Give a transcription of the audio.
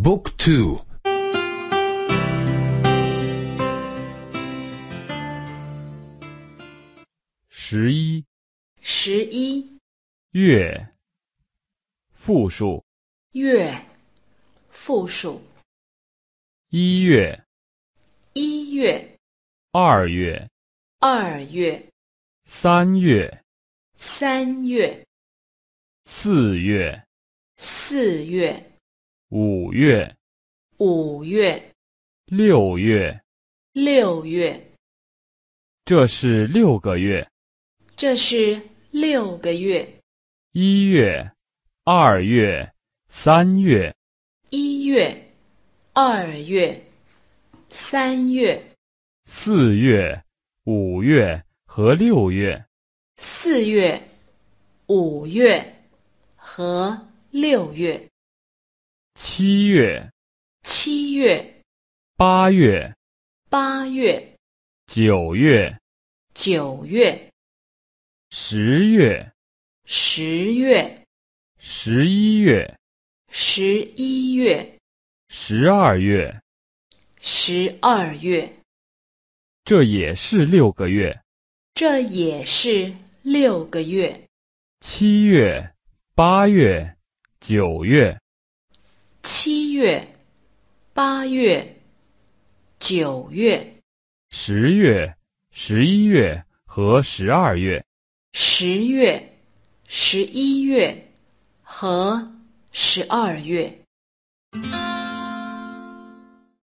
Book two. 十一，十一月，复数。月，复数。一月，一月。二月，二月。三月，三月。四月，四月。五月，五月，六月，六月，这是六个月，这是六个月。一月，二月，三月，一月，二月，三月，四月，五月和六月，四月，五月和六月。七月，七月，八月，八月，九月，九月，十月，十月，十一月，十一月，十二月，十二月。这也是六个月。这也是六个月。七月，八月，九月。七月、八月、九月、十月、十一月和十二月。十月、十一月和十二月。